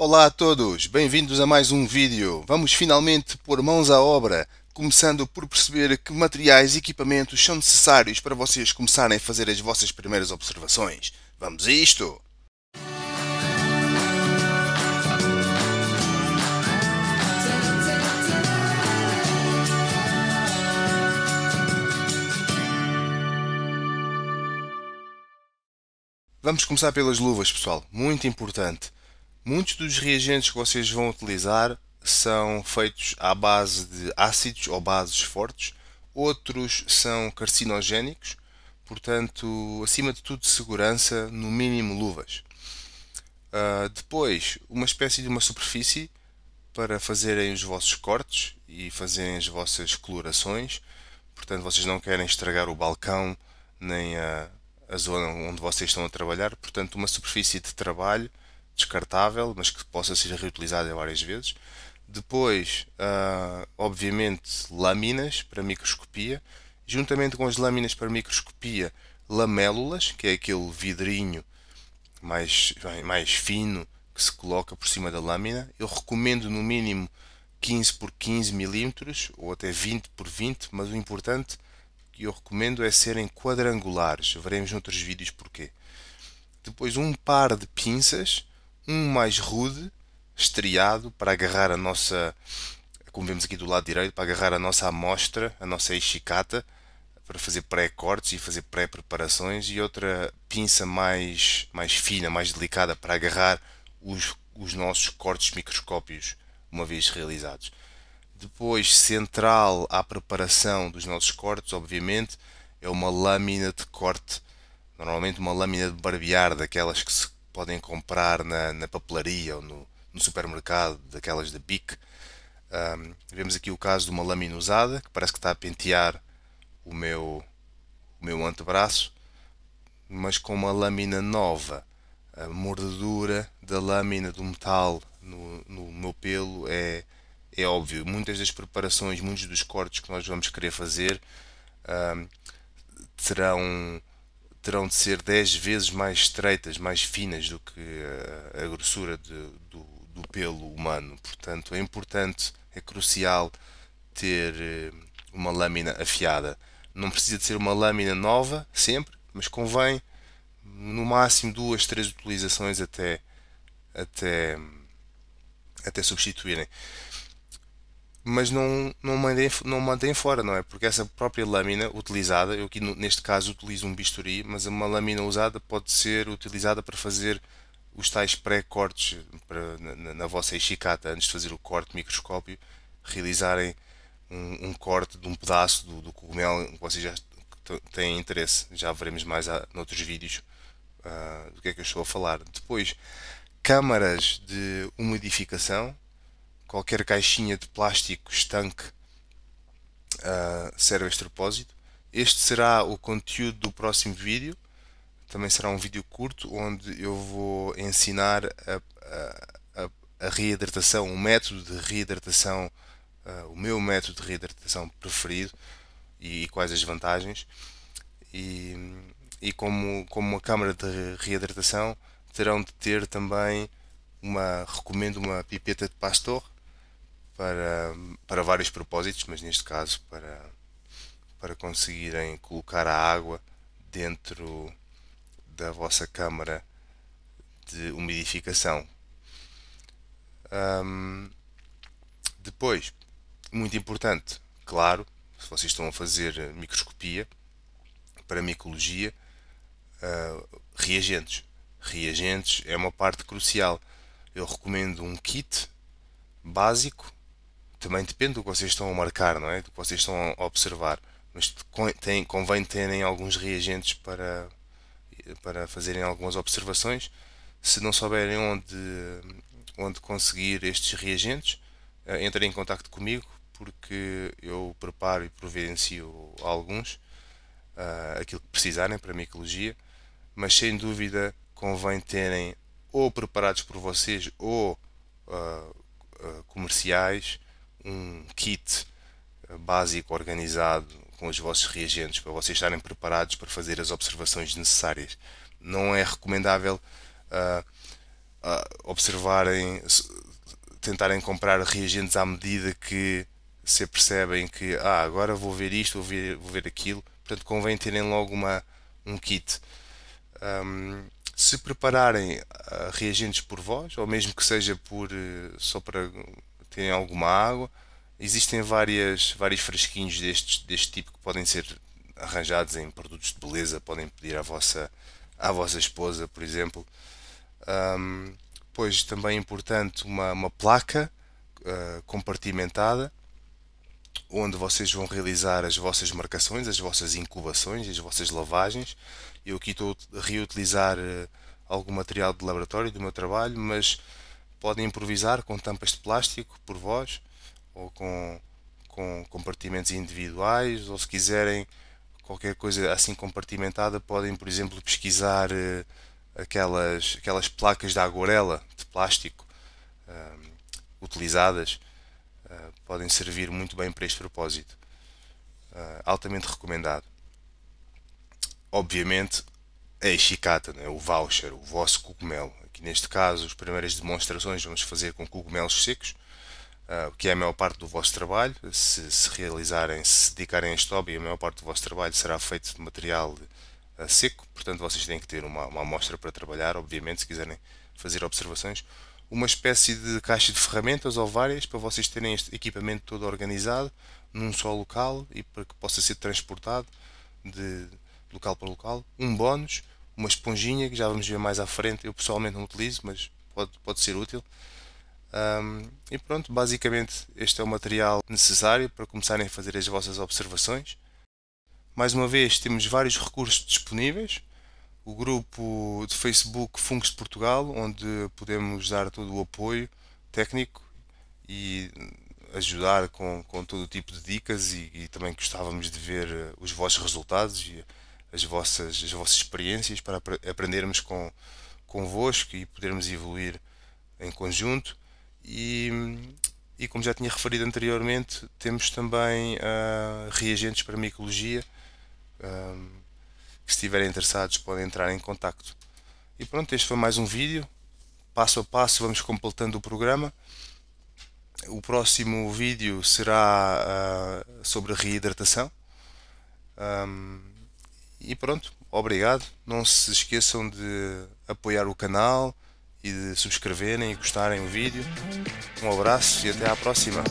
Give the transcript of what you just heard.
Olá a todos, bem-vindos a mais um vídeo. Vamos finalmente pôr mãos à obra, começando por perceber que materiais e equipamentos são necessários para vocês começarem a fazer as vossas primeiras observações. Vamos a isto! Vamos começar pelas luvas, pessoal. Muito importante. Muitos dos reagentes que vocês vão utilizar são feitos à base de ácidos ou bases fortes, outros são carcinogénicos, portanto, acima de tudo, segurança, no mínimo luvas. Uh, depois, uma espécie de uma superfície para fazerem os vossos cortes e fazerem as vossas colorações. Portanto, vocês não querem estragar o balcão nem a, a zona onde vocês estão a trabalhar. Portanto, uma superfície de trabalho descartável, mas que possa ser reutilizada várias vezes. Depois, uh, obviamente, lâminas para microscopia. Juntamente com as lâminas para microscopia, lamélulas, que é aquele vidrinho mais, mais fino que se coloca por cima da lâmina. Eu recomendo no mínimo 15 por 15 milímetros ou até 20 por 20, mas o importante que eu recomendo é serem quadrangulares. Veremos noutros vídeos porquê. Depois um par de pinças um mais rude, estriado, para agarrar a nossa, como vemos aqui do lado direito, para agarrar a nossa amostra, a nossa esticata, para fazer pré-cortes e fazer pré-preparações, e outra pinça mais, mais fina, mais delicada, para agarrar os, os nossos cortes microscópios, uma vez realizados. Depois, central à preparação dos nossos cortes, obviamente, é uma lâmina de corte, normalmente uma lâmina de barbear, daquelas que se podem comprar na, na papelaria ou no, no, supermercado, daquelas da BIC. Um, vemos aqui o caso de uma lâmina usada, que parece que está a pentear o meu, o meu antebraço, mas com uma lâmina nova. A mordedura da lâmina do metal no, no meu pelo é, é óbvio. Muitas das preparações, muitos dos cortes que nós vamos querer fazer um, terão terão de ser 10 vezes mais estreitas, mais finas do que a, a grossura de, do, do, pelo humano. Portanto, é importante, é crucial ter eh, uma lâmina afiada. Não precisa de ser uma lâmina nova sempre, mas convém no máximo duas, três utilizações até até até substituírem mas não, não, mandei, não mantém fora, não é? Porque essa própria lâmina utilizada, eu aqui neste caso utilizo um bisturi, mas uma lâmina usada pode ser utilizada para fazer os tais pré-cortes na, na, na, vossa chicata, antes de fazer o corte microscópio, realizarem um, um corte de um pedaço do, do cogumelo que vocês já têm interesse. Já veremos mais a, noutros vídeos uh, do que é que eu estou a falar. Depois, câmaras de umidificação, qualquer caixinha de plástico estanque uh, serve a este propósito. Este será o conteúdo do próximo vídeo. Também será um vídeo curto onde eu vou ensinar a, a, a reidratação, um método de reidratação, uh, ah, o meu método de reidratação preferido e, e quais as vantagens. E, e como, como uma câmara de reidratação terão de ter também uma recomendo uma pipeta de pastor para, para vários propósitos, mas neste caso para, para conseguirem colocar a água dentro da vossa câmara de umidificação. Um, depois, muito importante, claro, se vocês estão a fazer microscopia para micologia, uh, ah, reagentes. Reagentes é uma parte crucial. Eu recomendo um kit básico também depende do que vocês estão a marcar, não é? Do que vocês estão a observar. Mas tem, convém terem alguns reagentes para, para fazerem algumas observações. Se não souberem onde, onde conseguir estes reagentes, eh, entrem em contato comigo porque eu preparo e providencio alguns, eh, aquilo que precisarem para a micologia, mas sem dúvida convém terem ou preparados por vocês ou eh, comerciais um kit eh, básico organizado com os vossos reagentes para vocês estarem preparados para fazer as observações necessárias. Não é recomendável uh, uh, observarem, tentarem comprar reagentes à medida que se percebem que ah, agora vou ver isto, vou ver, vou ver aquilo. Portanto, convém terem logo uma, um kit. Um, ehm, se prepararem reagentes por vós, ou mesmo que seja por só para tem alguma água. Existem várias, vários fresquinhos deste, deste tipo que podem ser arranjados em produtos de beleza, podem pedir à vossa, à vossa esposa, por exemplo. Um, depois também é importante uma, uma placa uh, compartimentada onde vocês vão realizar as vossas marcações, as vossas incubações, as vossas lavagens. Eu aqui estou a reutilizar ah, algum material de laboratório do meu trabalho, mas podem improvisar com tampas de plástico por vós ou com, com compartimentos individuais ou se quiserem qualquer coisa assim compartimentada podem por exemplo pesquisar eh, aquelas, aquelas placas da aguarela de plástico ehm, utilizadas eh, podem servir muito bem para este propósito eh, altamente recomendado obviamente a chicata, né? o voucher, o vosso cogumelo. Aqui neste caso, as primeiras demonstrações vamos fazer com cogumelos secos, ah, o uh, que é a maior parte do vosso trabalho. Se, se realizarem, se dedicarem a este hobby, a maior parte do vosso trabalho será feito de material uh, seco, portanto vocês têm que ter uma, uma amostra para trabalhar, obviamente, se quiserem fazer observações. Uma espécie de caixa de ferramentas ou várias para vocês terem este equipamento todo organizado num só local e para que possa ser transportado de local para local, um bónus, uma esponjinha que já vamos ver mais à frente. Eu pessoalmente não utilizo, mas pode, pode ser útil. Um, e pronto, basicamente este é o material necessário para começarem a fazer as vossas observações. Mais uma vez, temos vários recursos disponíveis. O grupo de Facebook Funks Portugal, onde podemos dar todo o apoio técnico e ajudar com, com todo o tipo de dicas e, e também gostávamos de ver eh, os vossos resultados e, as vossas, as vossas experiências para aprendermos com, convosco e podermos evoluir em conjunto. E, e como já tinha referido anteriormente, temos também uh, reagentes para micologia. Um, ah, que se estiverem interessados podem entrar em contacto. E pronto, este foi mais um vídeo. Passo a passo vamos completando o programa. O próximo vídeo será uh, sobre a reidratação. Um, e pronto, obrigado. Não se esqueçam de apoiar o canal e de subscreverem e gostarem o vídeo. Um abraço e até à próxima.